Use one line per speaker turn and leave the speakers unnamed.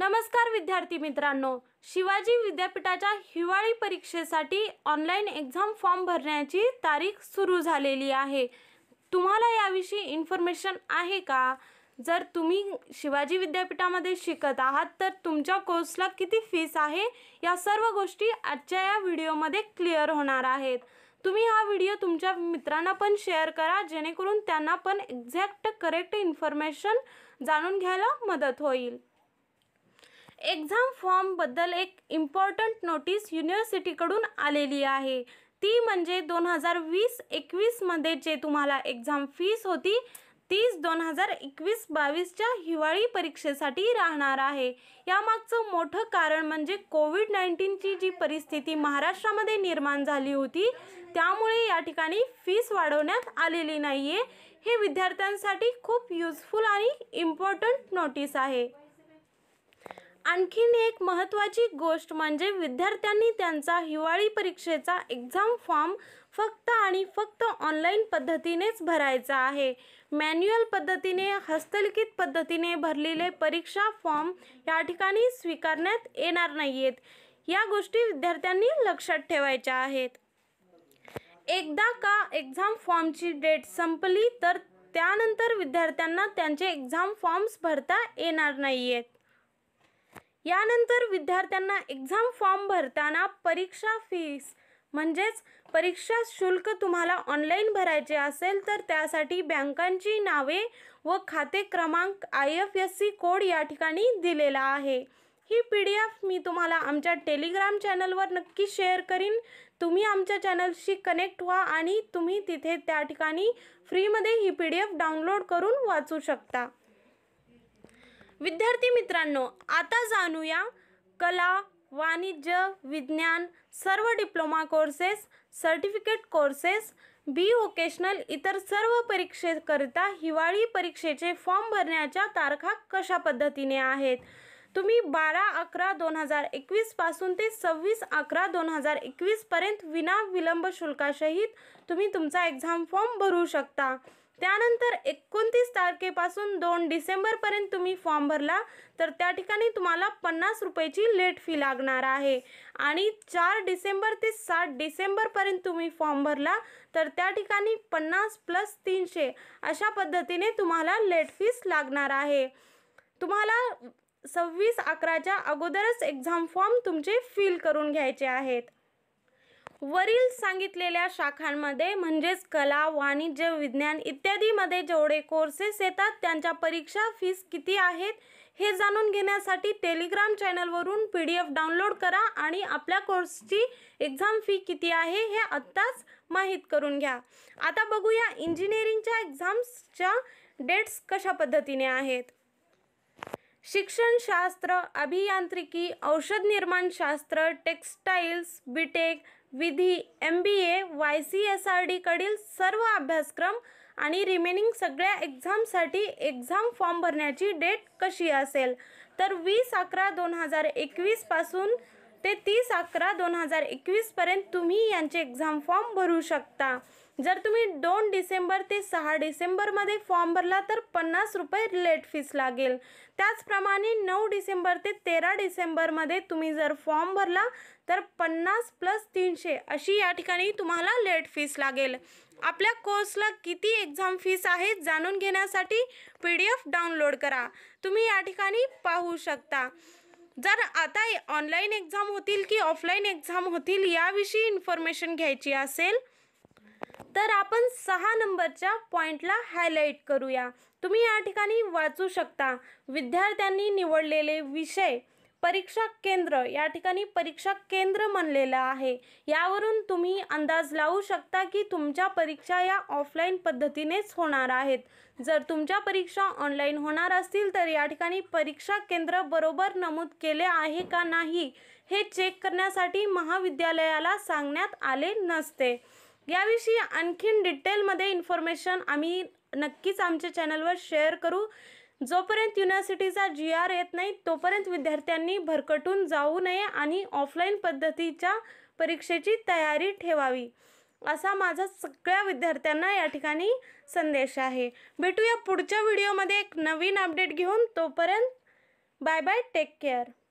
नमस्कार विद्यार्थी मित्रांनो शिवाजी विद्यापीठाच्या हिवाळी परीक्षेसाठी ऑनलाईन एक्झाम फॉर्म भरण्याची तारीख सुरू झालेली आहे तुम्हाला याविषयी इन्फॉर्मेशन आहे का जर तुम्ही शिवाजी विद्यापीठामध्ये शिकत आहात तर तुमच्या कोर्सला किती फीस आहे या सर्व गोष्टी आजच्या या व्हिडिओमध्ये क्लिअर होणार आहेत तुम्ही हा व्हिडिओ तुमच्या मित्रांना पण शेअर करा जेणेकरून त्यांना पण एक्झॅक्ट करेक्ट इन्फॉर्मेशन जाणून घ्यायला मदत होईल एक्झाम फॉर्मबद्दल एक इम्पॉर्टंट नोटीस युनिव्हर्सिटीकडून आलेली आहे ती म्हणजे दोन हजार वीस एकवीसमध्ये जे तुम्हाला एक्झाम फीस होती तीस दोन हजार एकवीस बावीसच्या हिवाळी परीक्षेसाठी राहणार आहे यामागचं मोठं कारण म्हणजे कोविड नाईन्टीनची जी परिस्थिती महाराष्ट्रामध्ये निर्माण झाली होती त्यामुळे या ठिकाणी फीस वाढवण्यात आलेली नाही आहे हे विद्यार्थ्यांसाठी खूप युजफुल आणि इम्पॉर्टंट नोटीस आहे आणखीन एक महत्त्वाची गोष्ट म्हणजे विद्यार्थ्यांनी त्यांचा हिवाळी परीक्षेचा एक्झाम फॉर्म फक्त आणि फक्त ऑनलाईन पद्धतीनेच भरायचा आहे मॅन्युअल पद्धतीने हस्तलिखित पद्धतीने भरलेले परीक्षा फॉर्म या ठिकाणी स्वीकारण्यात येणार नाही आहेत या गोष्टी विद्यार्थ्यांनी लक्षात ठेवायच्या आहेत एकदा का एक्झाम फॉर्मची डेट संपली तर त्यानंतर विद्यार्थ्यांना त्यांचे एक्झाम फॉर्म्स भरता येणार नाही आहेत यानंतर विद्यार्थ्यांना एक्झाम फॉर्म भरताना परीक्षा फीस म्हणजेच परीक्षा शुल्क तुम्हाला ऑनलाईन भरायचे असेल तर त्यासाठी बँकांची नावे व खाते क्रमांक I F S C code या ठिकाणी दिलेला आहे ही पी डी एफ मी तुम्हाला आमच्या टेलिग्राम चॅनलवर नक्की शेअर करीन तुम्ही आमच्या चॅनलशी कनेक्ट व्हा आणि तुम्ही तिथे त्या ठिकाणी फ्रीमध्ये ही पी डी एफ डाउनलोड करून वाचू शकता विद्यार्थी मित्रांनो आता जाणूया कला वाणिज्य विज्ञान सर्व diploma courses certificate courses B vocational इतर सर्व परीक्षेकरिता हिवाळी परीक्षेचे फॉर्म भरण्याच्या तारखा कशा पद्धतीने आहेत तुम्ही बारा अकरा दोन हजार एकवीसपासून ते सव्वीस अकरा दोन हजार एकवीसपर्यंत विना विलंब शुल्कासहित तुम्ही तुमचा एक्झाम फॉर्म भरू शकता त्यानंतर एकोणतीस तारखेपासून दोन डिसेंबरपर्यंत तुम्ही फॉर्म भरला तर त्या ठिकाणी तुम्हाला पन्नास रुपयाची लेट फी लागणार आहे आणि चार डिसेंबर ते सात डिसेंबरपर्यंत तुम्ही फॉर्म भरला तर त्या ठिकाणी पन्नास प्लस तीनशे अशा पद्धतीने तुम्हाला लेट फीस लागणार आहे तुम्हाला सव्वीस अकराच्या अगोदरच एक्झाम फॉर्म तुमचे फिल करून घ्यायचे आहेत वरील सांगितलेल्या शाखांमध्ये म्हणजेच कला वाणिज्य विज्ञान इत्यादीमध्ये जेवढे कोर्सेस येतात त्यांच्या परीक्षा फीस किती आहेत हे जाणून घेण्यासाठी टेलिग्राम चॅनलवरून पी डी एफ डाउनलोड करा आणि आपल्या कोर्सची एक्झाम फी किती आहे हे आत्ताच माहीत करून घ्या आता बघूया इंजिनिअरिंगच्या एक्झाम्सच्या डेट्स कशा पद्धतीने आहेत शिक्षणशास्त्र अभियांत्रिकी औषध निर्माणशास्त्र टेक्स्टाईल्स बी टेक विधी M B A Y C S R डीकडील सर्व अभ्यासक्रम आणि रिमेनिंग सगळ्या एक्झामसाठी एक्झाम फॉर्म भरण्याची डेट कशी असेल तर वीस अकरा दोन हजार एकवीसपासून ते तीस अकरा दोन हजार एकवीसपर्यंत तुम्ही यांचे एक्झाम फॉर्म भरू शकता जर तुम्ही दोन डिसेंबर ते सहा डिसेंबरमध्ये फॉर्म भरला तर पन्नास रुपये लेट फीस लागेल त्याचप्रमाणे नऊ डिसेंबर ते तेरा डिसेंबरमध्ये तुम्ही जर फॉर्म भरला तर पन्नास प्लस तीनशे अशी या ठिकाणी तुम्हाला लेट फीस लागेल आपल्या कोर्सला किती एक्झाम फीस आहे जाणून घेण्यासाठी पी डी एफ डाउनलोड करा तुम्ही या ठिकाणी पाहू शकता जर आता ऑनलाईन एक्झाम होतील की ऑफलाईन एक्झाम होतील याविषयी इन्फॉर्मेशन घ्यायची असेल तर आपण सहा नंबरच्या पॉईंटला हायलाईट करूया तुम्ही या ठिकाणी वाचू शकता विद्यार्थ्यांनी निवडलेले विषय परीक्षा केंद्र या ठिकाणी परीक्षा केंद्र म्हणलेलं आहे यावरून तुम्ही अंदाज लावू शकता की तुमच्या परीक्षा या ऑफलाईन पद्धतीनेच होणार आहेत जर तुमच्या परीक्षा ऑनलाईन होणार असतील तर या ठिकाणी परीक्षा केंद्र बरोबर नमूद केले आहे का नाही हे चेक करण्यासाठी महाविद्यालयाला सांगण्यात आले नसते याविषयी आणखीन डिटेलमध्ये इन्फॉर्मेशन आम्ही नक्कीच आमच्या चॅनलवर शेअर करू जोपर्यंत युनिव्हर्सिटीचा जी आर येत नाही तोपर्यंत विद्यार्थ्यांनी भरकटून जाऊ नये आणि ऑफलाईन पद्धतीच्या परीक्षेची तयारी ठेवावी असा माझा सगळ्या विद्यार्थ्यांना या ठिकाणी संदेश आहे भेटूया पुढच्या व्हिडिओमध्ये एक नवीन अपडेट घेऊन तोपर्यंत बाय बाय टेक केअर